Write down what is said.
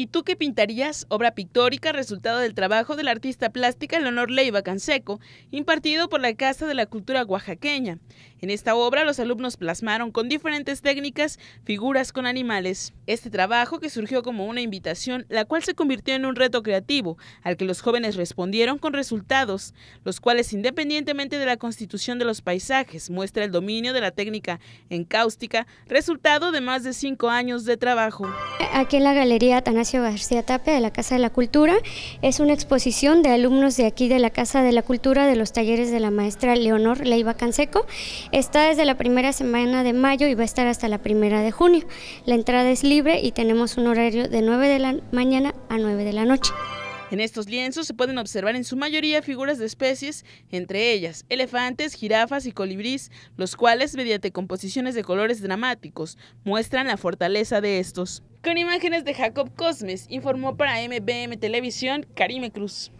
¿Y tú qué pintarías? Obra pictórica, resultado del trabajo del artista plástica Leonor Leiva Canseco, impartido por la Casa de la Cultura Oaxaqueña. En esta obra los alumnos plasmaron con diferentes técnicas figuras con animales. Este trabajo, que surgió como una invitación, la cual se convirtió en un reto creativo, al que los jóvenes respondieron con resultados, los cuales independientemente de la constitución de los paisajes, muestra el dominio de la técnica encáustica, resultado de más de cinco años de trabajo aquí en la Galería Atanasio García Tapia de la Casa de la Cultura. Es una exposición de alumnos de aquí de la Casa de la Cultura de los talleres de la maestra Leonor Leiva Canseco. Está desde la primera semana de mayo y va a estar hasta la primera de junio. La entrada es libre y tenemos un horario de 9 de la mañana a 9 de la noche. En estos lienzos se pueden observar en su mayoría figuras de especies, entre ellas elefantes, jirafas y colibríes, los cuales mediante composiciones de colores dramáticos muestran la fortaleza de estos. Con imágenes de Jacob Cosmes, informó para MBM Televisión Karime Cruz.